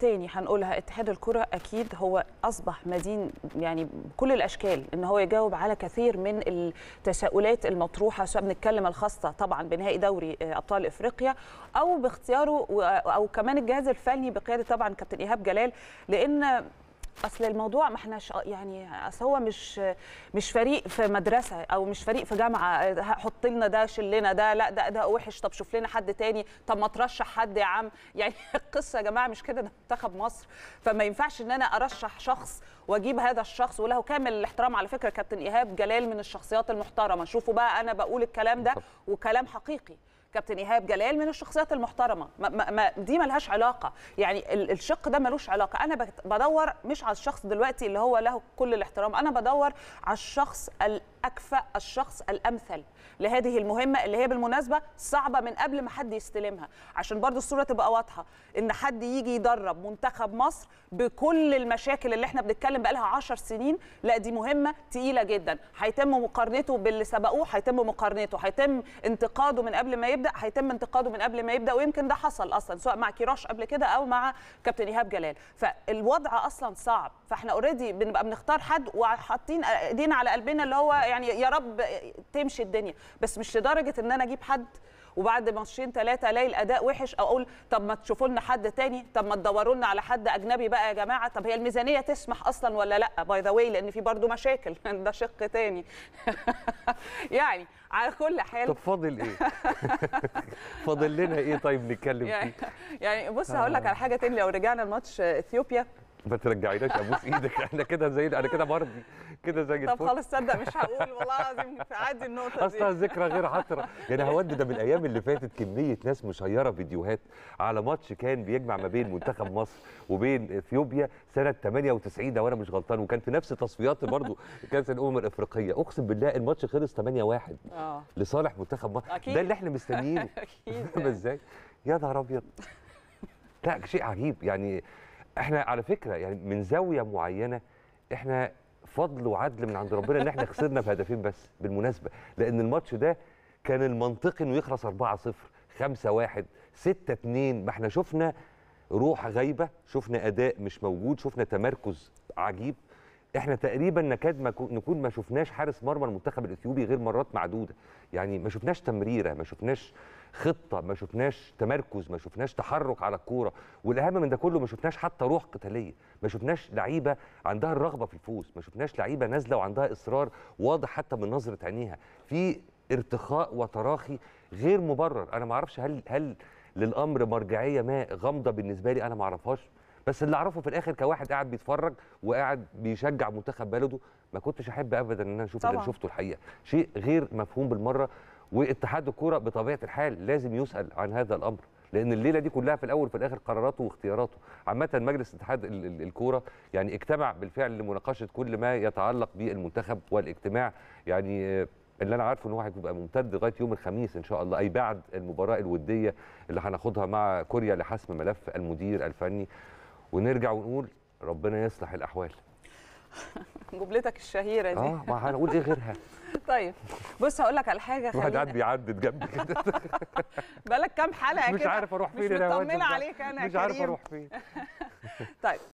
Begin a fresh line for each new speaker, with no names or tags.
تاني هنقولها اتحاد الكره اكيد هو اصبح مدين يعني بكل الاشكال ان هو يجاوب على كثير من التساؤلات المطروحه سواء بنتكلم الخاصه طبعا بنهائي دوري آه، ابطال افريقيا او باختياره او كمان الجهاز الفني بقياده طبعا كابتن ايهاب جلال لان اصل الموضوع ما احناش آه، يعني اصل هو مش مش فريق في مدرسه او مش فريق في جامعه آه، حط لنا ده لنا ده لا ده ده وحش طب شوف لنا حد تاني طب ما ترشح حد يا عم يعني القصه يا جماعه مش كده ده منتخب مصر فما ينفعش ان انا ارشح شخص واجيب هذا الشخص وله كامل الاحترام على فكره كابتن ايهاب جلال من الشخصيات المحترمه شوفوا بقى انا بقول الكلام ده وكلام حقيقي كابتن ايهاب جلال من الشخصيات المحترمه ما ما دي ملهاش علاقه يعني الشق ده ملوش علاقه انا بدور مش على الشخص دلوقتي اللي هو له كل الاحترام انا بدور على الشخص أكفأ الشخص الأمثل لهذه المهمة اللي هي بالمناسبة صعبة من قبل ما حد يستلمها عشان برضو الصورة تبقى واضحة إن حد يجي يدرب منتخب مصر بكل المشاكل اللي احنا بنتكلم بقالها 10 سنين لا دي مهمة تقيلة جدا هيتم مقارنته باللي سبقوه هيتم مقارنته هيتم انتقاده من قبل ما يبدأ هيتم انتقاده من قبل ما يبدأ ويمكن ده حصل أصلا سواء مع كيراش قبل كده أو مع كابتن إيهاب جلال فالوضع أصلا صعب فاحنا اوريدي بنبقى بنختار حد وحاطين ايدينا على قلبنا اللي هو يعني يعني يا رب تمشي الدنيا بس مش لدرجه ان انا اجيب حد وبعد ماتشين ثلاثه الاقي الاداء وحش او اقول طب ما تشوفوا لنا حد تاني طب ما تدوروا لنا على حد اجنبي بقى يا جماعه طب هي الميزانيه تسمح اصلا ولا لا باي ذا واي لان في برضو مشاكل ده شق تاني يعني على كل حال طب
فاضل ايه فاضل لنا ايه طيب نتكلم يعني فيه
يعني بص آه. هقول لك على حاجه تاني لو رجعنا لماتش اثيوبيا
ما ترجعيناش ابوس ايدك احنا كده زي انا كده برضي كده زي طب خلاص
تصدق مش هقول والله العظيم عادي النقطه دي اصلا ذكرى
غير حاضره يعني هود ده من الايام اللي فاتت كميه ناس مشيره فيديوهات على ماتش كان بيجمع ما بين منتخب مصر وبين اثيوبيا سنه 98 ده وانا مش غلطان وكان في نفس تصفيات برضه كاس الامم الافريقيه اقسم بالله الماتش خلص 8 1 آه. لصالح منتخب مصر أكيد. ده اللي احنا مستنيينه اكيد يعني. ازاي يا نهار ابيض لا شيء عجيب يعني احنا على فكره يعني من زاويه معينه احنا فضل وعدل من عند ربنا ان احنا خسرنا بهدفين بس بالمناسبه لان الماتش ده كان المنطقي انه يخلص 4 0 5 1 6 2 ما احنا شفنا روح غايبه شفنا اداء مش موجود شفنا تمركز عجيب احنا تقريبا نكاد ما نكون ما شفناش حارس مرمى المنتخب الاثيوبي غير مرات معدوده يعني ما شفناش تمريره ما شفناش خطه ما شفناش تمركز ما شفناش تحرك على الكوره والاهم من ده كله ما شفناش حتى روح قتاليه ما شفناش لعيبه عندها الرغبه في الفوز ما شفناش لعيبه نازله وعندها اصرار واضح حتى من نظره عينيها في ارتخاء وتراخي غير مبرر انا ما اعرفش هل هل للامر مرجعيه ما غامضه بالنسبه لي انا ما اعرفهاش بس اللي اعرفه في الاخر كواحد قاعد بيتفرج وقاعد بيشجع منتخب بلده ما كنتش احب ابدا ان انا اشوف اللي شفته الحقيقه شيء غير مفهوم بالمره واتحاد الكوره بطبيعه الحال لازم يسال عن هذا الامر لان الليله دي كلها في الاول وفي الاخر قراراته واختياراته عامه مجلس اتحاد الكوره يعني اجتمع بالفعل لمناقشه كل ما يتعلق بالمنتخب والاجتماع يعني اللي انا عارفه ان هو هيبقى ممتد لغايه يوم الخميس ان شاء الله اي بعد المباراه الوديه اللي هناخدها مع كوريا لحسم ملف المدير الفني ونرجع ونقول ربنا يصلح الاحوال
جملتك الشهيره دي اه
ما هنقول ايه غيرها
طيب بص هقول لك على حاجه خلينا الواحد قاعد
بيعدد جنبي
كده بقالك كام حلقه كده مش عارف اروح فين مش مطمنه عليك انا مش عارف اروح فين طيب